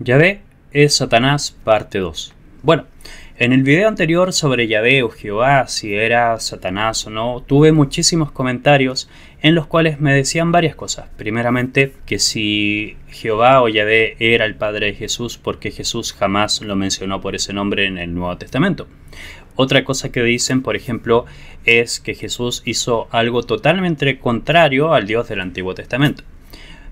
Yahvé es Satanás parte 2. Bueno, en el video anterior sobre Yahvé o Jehová, si era Satanás o no, tuve muchísimos comentarios en los cuales me decían varias cosas. Primeramente, que si Jehová o Yahvé era el padre de Jesús, porque Jesús jamás lo mencionó por ese nombre en el Nuevo Testamento. Otra cosa que dicen, por ejemplo, es que Jesús hizo algo totalmente contrario al Dios del Antiguo Testamento.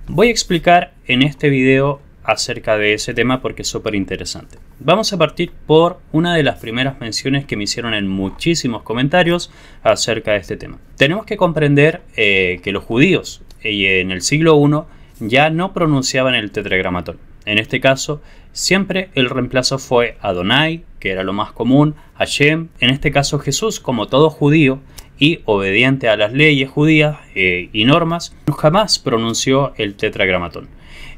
Voy a explicar en este video acerca de ese tema porque es súper interesante. Vamos a partir por una de las primeras menciones que me hicieron en muchísimos comentarios acerca de este tema. Tenemos que comprender eh, que los judíos en el siglo I ya no pronunciaban el tetragramatón. En este caso, siempre el reemplazo fue Adonai, que era lo más común, Hashem, en este caso Jesús, como todo judío, y obediente a las leyes judías eh, y normas, jamás pronunció el tetragramatón.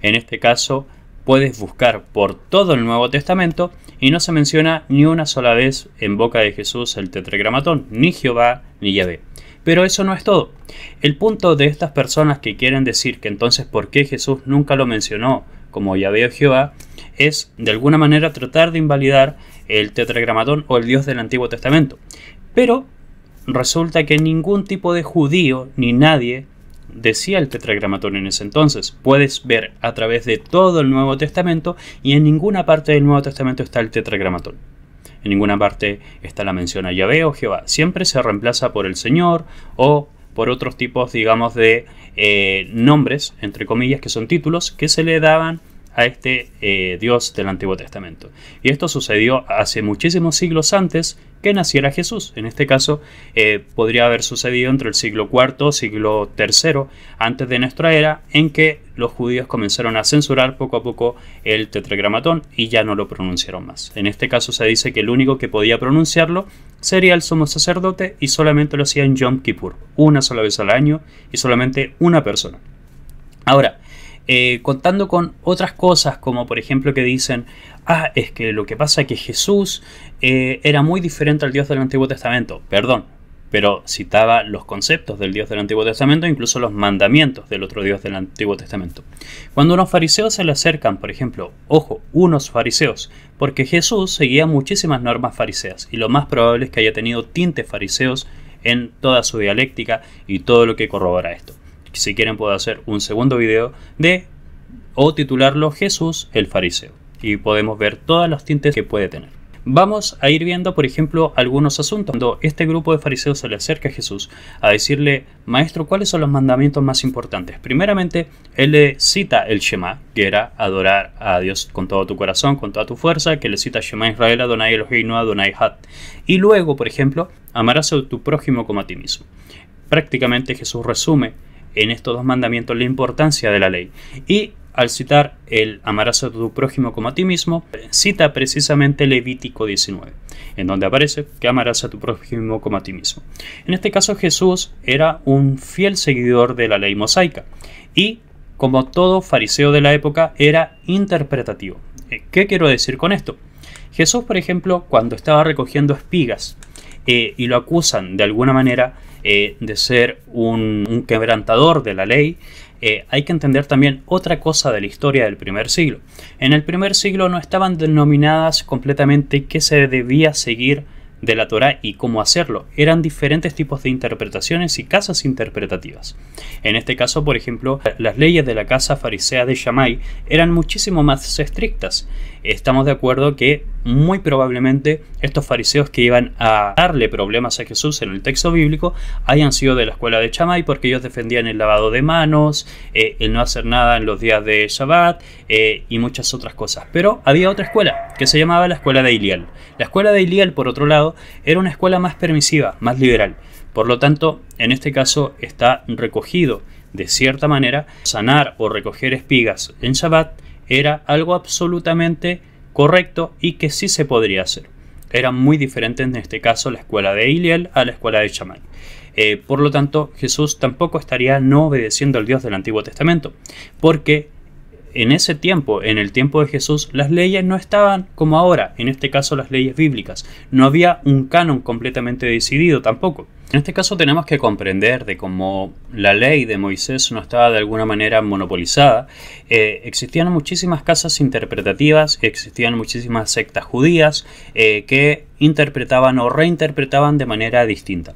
En este caso, puedes buscar por todo el Nuevo Testamento y no se menciona ni una sola vez en boca de Jesús el tetragramatón, ni Jehová ni Yahvé. Pero eso no es todo. El punto de estas personas que quieren decir que entonces por qué Jesús nunca lo mencionó como Yahvé o Jehová es de alguna manera tratar de invalidar el tetragramatón o el Dios del Antiguo Testamento. Pero resulta que ningún tipo de judío ni nadie decía el tetragramatón en ese entonces. Puedes ver a través de todo el Nuevo Testamento y en ninguna parte del Nuevo Testamento está el tetragramatón. En ninguna parte está la mención a Yahvé o Jehová. Siempre se reemplaza por el Señor o por otros tipos, digamos, de eh, nombres, entre comillas, que son títulos, que se le daban a este eh, Dios del Antiguo Testamento. Y esto sucedió hace muchísimos siglos antes que naciera Jesús. En este caso, eh, podría haber sucedido entre el siglo IV, siglo III, antes de nuestra era, en que los judíos comenzaron a censurar poco a poco el tetragramatón y ya no lo pronunciaron más. En este caso se dice que el único que podía pronunciarlo sería el sumo sacerdote y solamente lo hacía en Yom Kippur, una sola vez al año y solamente una persona. Ahora, eh, contando con otras cosas como por ejemplo que dicen, ah, es que lo que pasa es que Jesús eh, era muy diferente al Dios del Antiguo Testamento, perdón, pero citaba los conceptos del Dios del Antiguo Testamento, incluso los mandamientos del otro Dios del Antiguo Testamento. Cuando unos fariseos se le acercan, por ejemplo, ojo, unos fariseos, porque Jesús seguía muchísimas normas fariseas, y lo más probable es que haya tenido tintes fariseos en toda su dialéctica y todo lo que corrobora esto si quieren puedo hacer un segundo video de o titularlo Jesús el Fariseo. Y podemos ver todas los tintes que puede tener. Vamos a ir viendo, por ejemplo, algunos asuntos. Cuando este grupo de fariseos se le acerca a Jesús a decirle, Maestro, ¿cuáles son los mandamientos más importantes? Primeramente, él le cita el Shema, que era adorar a Dios con todo tu corazón, con toda tu fuerza, que le cita Shema Israel, Adonai Elohim, Adonai Hat. Y luego, por ejemplo, amarás a tu prójimo como a ti mismo. Prácticamente Jesús resume en estos dos mandamientos la importancia de la ley. Y al citar el amarás a tu prójimo como a ti mismo, cita precisamente Levítico 19, en donde aparece que amarás a tu prójimo como a ti mismo. En este caso Jesús era un fiel seguidor de la ley mosaica y, como todo fariseo de la época, era interpretativo. Eh, ¿Qué quiero decir con esto? Jesús, por ejemplo, cuando estaba recogiendo espigas eh, y lo acusan de alguna manera, eh, de ser un, quebrantador de la ley, eh, hay que entender también otra cosa de la historia del primer siglo. En el primer siglo no estaban denominadas completamente qué se debía seguir de la Torá y cómo hacerlo. Eran diferentes tipos de interpretaciones y casas interpretativas. En este caso, por ejemplo, las leyes de la casa farisea de Shammai eran muchísimo más estrictas. Estamos de acuerdo que muy probablemente estos fariseos que iban a darle problemas a Jesús en el texto bíblico hayan sido de la escuela de Shammai porque ellos defendían el lavado de manos, eh, el no hacer nada en los días de Shabbat eh, y muchas otras cosas. Pero había otra escuela que se llamaba la escuela de Ilial. La escuela de Ilial, por otro lado, era una escuela más permisiva, más liberal. Por lo tanto, en este caso está recogido de cierta manera, sanar o recoger espigas en Shabbat era algo absolutamente correcto y que sí se podría hacer. Era muy diferente en este caso la escuela de Iliel a la escuela de Shammai. Eh, por lo tanto, Jesús tampoco estaría no obedeciendo al Dios del Antiguo Testamento, porque en ese tiempo, en el tiempo de Jesús, las leyes no estaban como ahora, en este caso las leyes bíblicas. No había un canon completamente decidido tampoco. En este caso tenemos que comprender de cómo la ley de Moisés no estaba de alguna manera monopolizada. Eh, existían muchísimas casas interpretativas, existían muchísimas sectas judías eh, que interpretaban o reinterpretaban de manera distinta.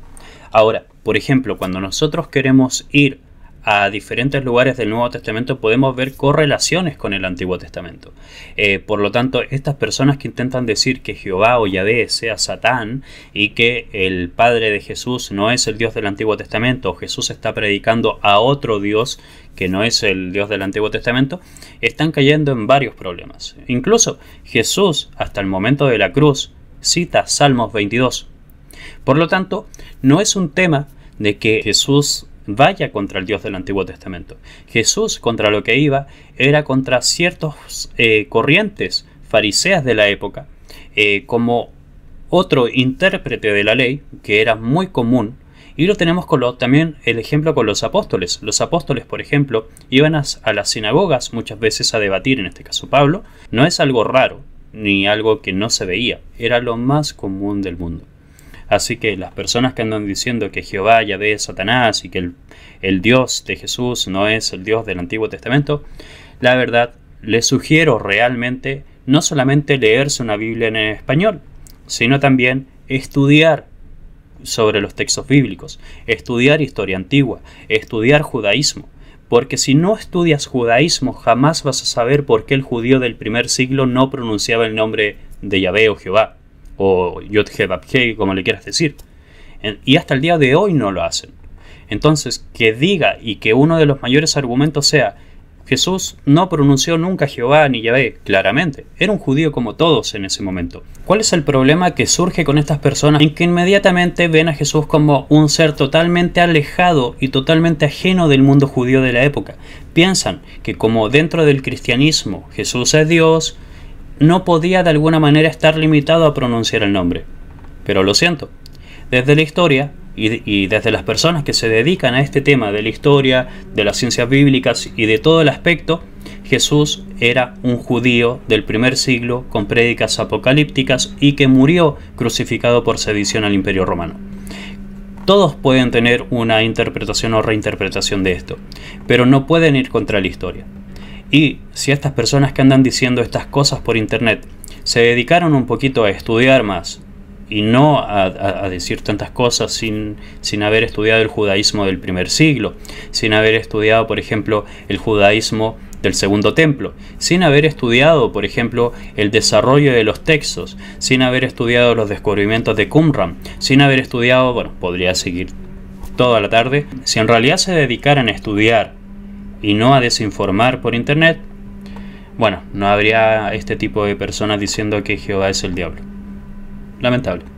Ahora, por ejemplo, cuando nosotros queremos ir a diferentes lugares del Nuevo Testamento podemos ver correlaciones con el Antiguo Testamento. Eh, por lo tanto, estas personas que intentan decir que Jehová o Yahvé sea Satán y que el Padre de Jesús no es el Dios del Antiguo Testamento, o Jesús está predicando a otro Dios que no es el Dios del Antiguo Testamento, están cayendo en varios problemas. Incluso Jesús, hasta el momento de la cruz, cita Salmos 22. Por lo tanto, no es un tema de que Jesús vaya contra el Dios del Antiguo Testamento. Jesús contra lo que iba era contra ciertos eh, corrientes fariseas de la época, eh, como otro intérprete de la ley, que era muy común, y lo tenemos con también el ejemplo con los apóstoles. Los apóstoles, por ejemplo, iban a, las sinagogas muchas veces a debatir, en este caso Pablo. No es algo raro, ni algo que no se veía, era lo más común del mundo. Así que las personas que andan diciendo que Jehová, Yahvé es Satanás y que el, Dios de Jesús no es el Dios del Antiguo Testamento, la verdad, les sugiero realmente no solamente leerse una Biblia en español, sino también estudiar sobre los textos bíblicos, estudiar historia antigua, estudiar judaísmo, porque si no estudias judaísmo jamás vas a saber por qué el judío del primer siglo no pronunciaba el nombre de Yahvé o Jehová o yod como le quieras decir. y hasta el día de hoy no lo hacen. Entonces, que diga y que uno de los mayores argumentos sea, Jesús no pronunció nunca Jehová ni Yahvé, claramente. Era un judío como todos en ese momento. ¿Cuál es el problema que surge con estas personas en que inmediatamente ven a Jesús como un ser totalmente alejado y totalmente ajeno del mundo judío de la época? Piensan que como dentro del cristianismo Jesús es Dios, no podía de alguna manera estar limitado a pronunciar el nombre. Pero lo siento, desde la historia y, desde las personas que se dedican a este tema de la historia, de las ciencias bíblicas y de todo el aspecto, Jesús era un judío del primer siglo con prédicas apocalípticas y que murió crucificado por sedición al imperio romano. Todos pueden tener una interpretación o reinterpretación de esto, pero no pueden ir contra la historia. Y si estas personas que andan diciendo estas cosas por internet se dedicaron un poquito a estudiar más y no a, decir tantas cosas sin, sin haber estudiado el judaísmo del primer siglo, sin haber estudiado, por ejemplo, el judaísmo del segundo templo, sin haber estudiado, por ejemplo, el desarrollo de los textos, sin haber estudiado los descubrimientos de Qumran, sin haber estudiado, bueno, podría seguir toda la tarde, si en realidad se dedicaran a estudiar y no a desinformar por internet, bueno, no habría este tipo de personas diciendo que Jehová es el diablo. Lamentable.